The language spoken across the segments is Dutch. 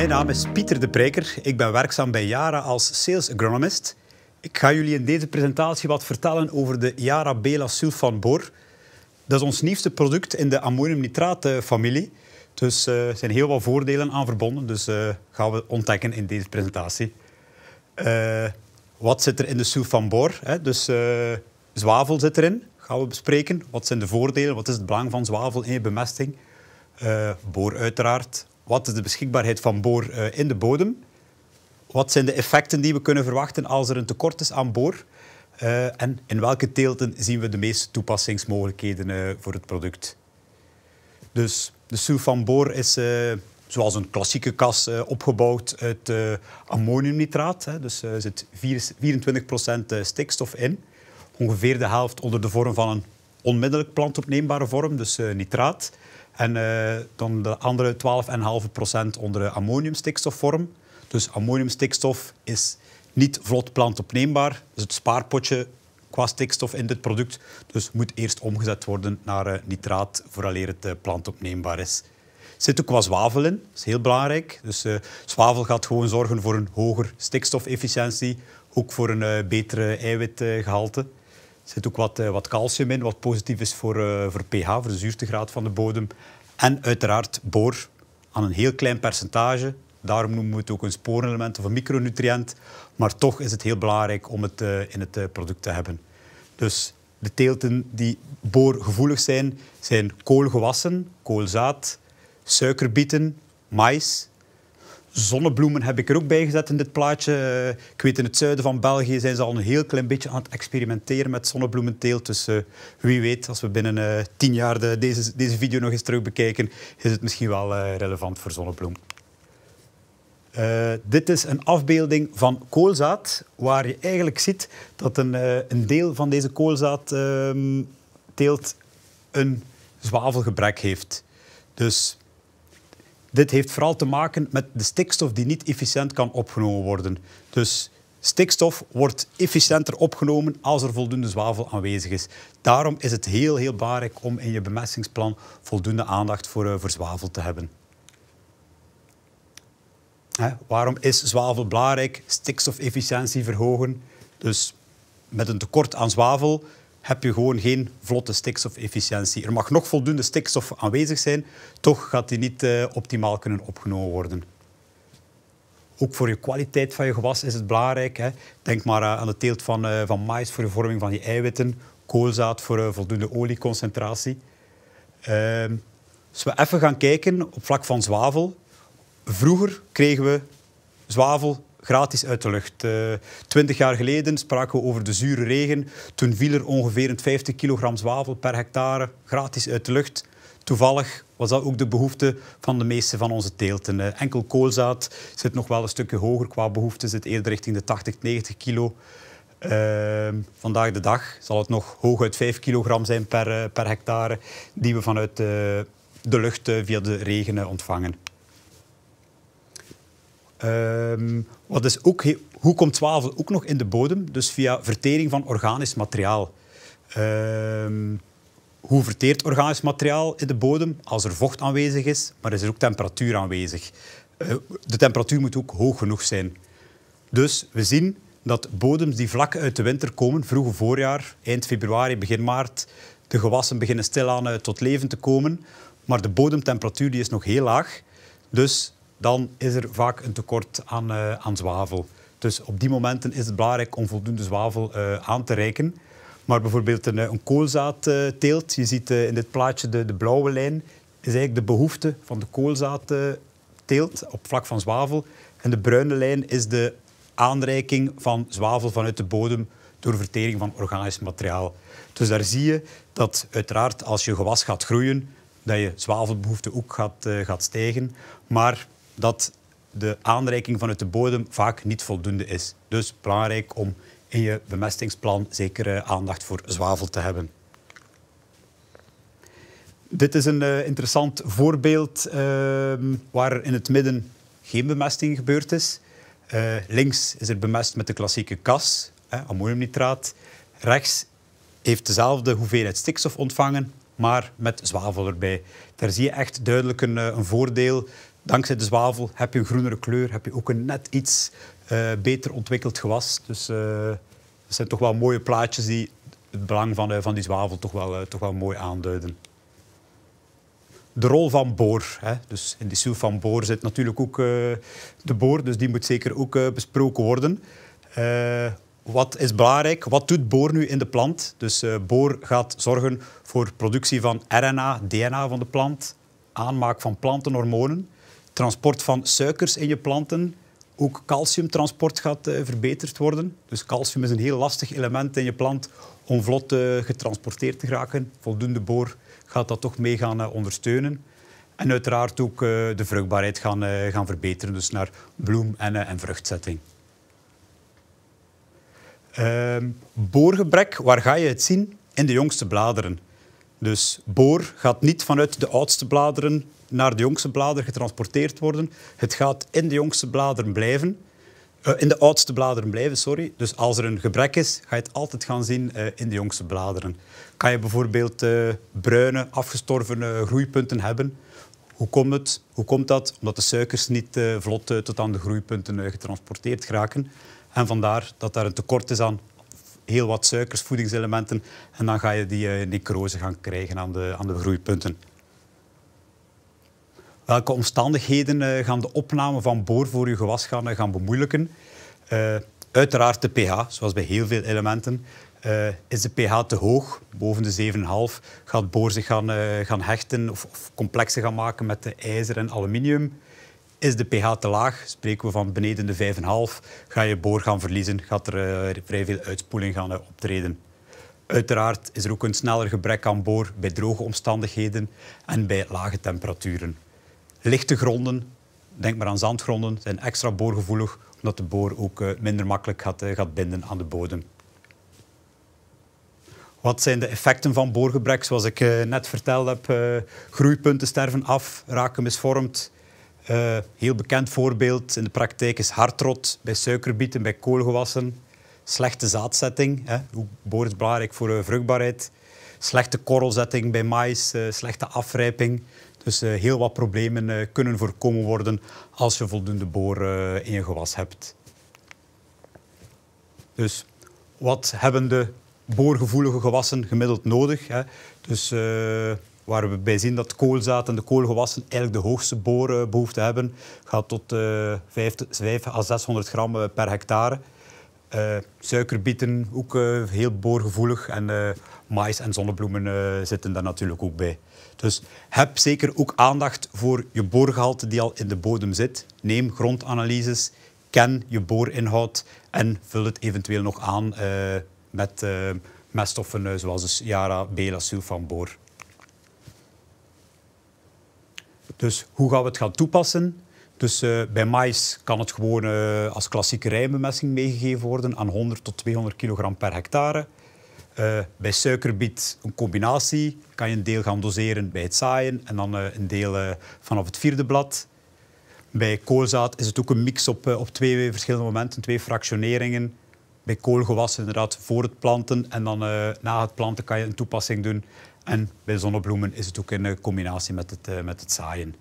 Mijn naam is Pieter de Preker. Ik ben werkzaam bij Jara als sales agronomist. Ik ga jullie in deze presentatie wat vertellen over de Jara Bela Sulfan Dat is ons nieuwste product in de ammoniumnitraatfamilie. Dus eh, er zijn heel wat voordelen aan verbonden. Dus uh, gaan we ontdekken in deze presentatie. Eh, wat zit er in de sulfanboor? Dus zwavel zit erin. Gaan we bespreken. Wat zijn de voordelen? Wat is het belang van zwavel in je bemesting? boor uiteraard. Wat is de beschikbaarheid van boor eh, in de bodem? Wat zijn de effecten die we kunnen verwachten als er een tekort is aan boor? Eh, en in welke teelten zien we de meeste toepassingsmogelijkheden eh, voor het product? Dus de suif van Boor is zoals een klassieke kas opgebouwd uit ammoniumnitraat. dus er zit 24% stikstof in. Ongeveer de helft onder de vorm van een onmiddellijk plantopneembare vorm, dus nitraat. En eh, dan de andere 12,5% onder ammoniumstikstofvorm. Dus ammoniumstikstof is niet vlot plantopneembaar. Dus het spaarpotje qua stikstof in dit product. Dus moet eerst omgezet worden naar uh, nitraat vooraleer het uh, eh, plantopneembaar is. Er zit ook wat zwavel in, dat is heel belangrijk. Dus zwavel gaat gewoon zorgen voor een hoger stikstofefficiëntie, ook voor een betere eiwitgehalte zit ook wat, eh, wat calcium in, wat positief is voor, eh, voor pH, voor de zuurtegraad van de bodem. En uiteraard boor aan een heel klein percentage. Daarom noemen we het ook een spoorelement of een micronutriënt. Maar toch is het heel belangrijk om het eh, in het product te hebben. Dus de teelten die boorgevoelig zijn, zijn koolgewassen, koolzaad, suikerbieten, mais, Zonnebloemen heb ik er ook bij gezet in dit plaatje. Ik weet, in het zuiden van België zijn ze al een heel klein beetje aan het experimenteren met zonnebloementeelt. Dus eh, wie weet, als we binnen uh, tien jaar de, deze, deze video nog eens terug bekijken, is het misschien wel eh, relevant voor zonnebloem. dit is een afbeelding van koolzaad, waar je eigenlijk ziet dat een, een deel van deze koolzaad ehm, teelt een zwavelgebrek heeft. Dus dit heeft vooral te maken met de stikstof die niet efficiënt kan opgenomen worden. Dus stikstof wordt efficiënter opgenomen als er voldoende zwavel aanwezig is. Daarom is het heel, heel belangrijk om in je bemestingsplan voldoende aandacht voor, eh, voor zwavel te hebben. waarom is zwavel belangrijk? Stikstofefficiëntie verhogen. Dus met een tekort aan zwavel heb je gewoon geen vlotte stikstofefficiëntie. Er mag nog voldoende stikstof aanwezig zijn, toch gaat die niet eh, optimaal kunnen opgenomen worden. Ook voor je kwaliteit van je gewas is het belangrijk. Hè. Denk maar eh, aan de teelt van, uh, van maïs voor de vorming van je eiwitten, koolzaad voor voldoende olieconcentratie. Ehm, als we even gaan kijken op vlak van zwavel. Vroeger kregen we zwavel gratis uit de lucht. Eh, twintig jaar geleden spraken we over de zure regen. Toen viel er ongeveer 50 kilogram zwavel per hectare gratis uit de lucht. Toevallig was dat ook de behoefte van de meeste van onze teelten. Eh, enkel koolzaad zit nog wel een stukje hoger qua behoefte, zit eerder richting de 80, 90 kilo. Eh, vandaag de dag zal het nog hooguit 5 kilogram zijn per, per hectare die we vanuit de lucht via de regen ontvangen. Ehm, wat is ook, hoe komt zwavel ook nog in de bodem? Dus via vertering van organisch materiaal. Ehm, hoe verteert organisch materiaal in de bodem? Als er vocht aanwezig is, maar is er ook temperatuur aanwezig. Eh, de temperatuur moet ook hoog genoeg zijn. Dus we zien dat bodems die vlak uit de winter komen, vroege voorjaar, eind februari, begin maart, de gewassen beginnen stilaan tot leven te komen, maar de bodemtemperatuur die is nog heel laag. Dus dan is er vaak een tekort aan, eh, aan zwavel. Dus op die momenten is het belangrijk om voldoende zwavel eh, aan te reiken. Maar bijvoorbeeld een, eh, een koolzaadteelt, je ziet in dit plaatje de, de, blauwe lijn, is eigenlijk de behoefte van de koolzaadteelt op vlak van zwavel. En de bruine lijn is de aanreiking van zwavel vanuit de bodem door vertering van organisch materiaal. Dus daar zie je dat uiteraard als je gewas gaat groeien, dat je zwavelbehoefte ook gaat, gaat stijgen. Maar dat de aanreiking vanuit de bodem vaak niet voldoende is. Dus belangrijk om in je bemestingsplan zeker aandacht voor zwavel te hebben. Dit is een eh, interessant voorbeeld uh, waar in het midden geen bemesting gebeurd is. Eh, links is er bemest met de klassieke kas, ammoniumnitraat. Rechts heeft dezelfde hoeveelheid stikstof ontvangen, maar met zwavel erbij. Daar zie je echt duidelijk een, eh, een voordeel dankzij de zwavel heb je een groenere kleur, heb je ook een net iets eh, beter ontwikkeld gewas. Dus eh, dat zijn toch wel mooie plaatjes die het belang van, eh, van die zwavel toch wel, toch wel mooi aanduiden de rol van boor. Hè. Dus in die stoel van boor zit natuurlijk ook de boor, dus die moet zeker ook besproken worden. wat is belangrijk? Wat doet boor nu in de plant? Dus boor gaat zorgen voor productie van RNA, DNA van de plant, aanmaak van plantenhormonen transport van suikers in je planten. Ook calciumtransport gaat eh, verbeterd worden. Dus calcium is een heel lastig element in je plant om vlot eh, getransporteerd te raken. Voldoende boor gaat dat toch mee gaan eh, ondersteunen. En uiteraard ook de vruchtbaarheid gaan, gaan verbeteren, dus naar bloem- en, en vruchtzetting. Ehm, boorgebrek, waar ga je het zien? In de jongste bladeren. Dus boor gaat niet vanuit de oudste bladeren naar de jongste bladeren getransporteerd worden. Het gaat in de jongste bladeren blijven. Eh, in de oudste bladeren blijven, sorry. Dus als er een gebrek is, ga je het altijd gaan zien eh, in de jongste bladeren. Kan je bijvoorbeeld eh, bruine, afgestorven groeipunten hebben? Hoe komt, het? Hoe komt dat? Omdat de suikers niet vlot tot aan de groeipunten getransporteerd geraken. En vandaar dat daar een tekort is aan heel wat suikers, voedingselementen. En dan ga je die necrose gaan krijgen aan de, aan de groeipunten. Welke omstandigheden eh, gaan de opname van boor voor uw gewas gaan, gaan bemoeilijken? Eh, uiteraard de pH, zoals bij heel veel elementen. Eh, is de pH te hoog, boven de 7,5, gaat boor zich gaan, gaan hechten of, of complexen gaan maken met de ijzer en aluminium. Is de pH te laag, spreken we van beneden de 5,5, ga je boor gaan verliezen, gaat er vrij veel uitspoeling gaan optreden. Uiteraard is er ook een sneller gebrek aan boor bij droge omstandigheden en bij lage temperaturen. Lichte gronden, denk maar aan zandgronden, zijn extra boorgevoelig, omdat de boor ook eh, minder makkelijk eh, gaat, binden aan de bodem. Wat zijn de effecten van boorgebrek? Zoals ik eh, net verteld heb, groeipunten sterven af, raken misvormd. heel bekend voorbeeld in de praktijk is hartrot bij suikerbieten, bij koolgewassen. Slechte zaadzetting, hè? boor is belangrijk voor vruchtbaarheid. Slechte korrelzetting bij maïs, slechte afrijping. Dus eh, heel wat problemen eh, kunnen voorkomen worden als je voldoende boor eh, in je gewas hebt. Dus wat hebben de boorgevoelige gewassen gemiddeld nodig? Hè? Dus waar we bij zien dat koolzaad en de koolgewassen eigenlijk de hoogste boorbehoefte hebben, gaat tot 500 à 600 gram per hectare. Uh, suikerbieten ook eh, heel boorgevoelig. En uh, eh, mais en zonnebloemen zitten daar natuurlijk ook bij. Dus heb zeker ook aandacht voor je boorgehalte die al in de bodem zit. Neem grondanalyses, ken je boorinhoud en vul het eventueel nog aan met meststoffen zoals de dus Yara, van boor. Dus hoe gaan we het gaan toepassen? Dus eh, bij maïs kan het gewoon eh, als klassieke rijbemessing meegegeven worden aan 100 tot 200 kilogram per hectare. Eh, bij suikerbiet een combinatie. Kan je een deel gaan doseren bij het zaaien en dan een deel vanaf het vierde blad. Bij koolzaad is het ook een mix op, op twee verschillende momenten, twee fractioneringen. Bij koolgewassen inderdaad voor het planten en dan na het planten kan je een toepassing doen. En bij zonnebloemen is het ook in combinatie met het, met het zaaien.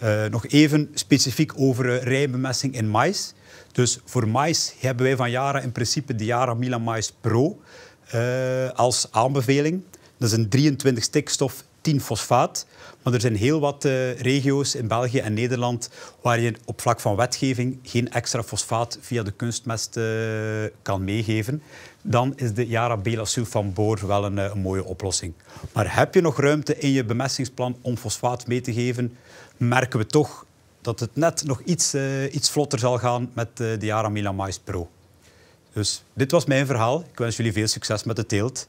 Eh, nog even specifiek over uh, rijbemessing in mais. Dus voor mais hebben wij van Jara in principe de Jara Mila Mais Pro eh, als aanbeveling. Dat is een 23 stikstof fosfaat Maar er zijn heel wat eh, regio's in België en Nederland waar je op vlak van wetgeving geen extra fosfaat via de kunstmest eh, kan meegeven. Dan is de Yara Belasul van Boor wel eh, een, mooie oplossing. Maar heb je nog ruimte in je bemestingsplan om fosfaat mee te geven, merken we toch dat het net nog iets, iets vlotter zal gaan met de Yara Pro. Dus dit was mijn verhaal. Ik wens jullie veel succes met de teelt.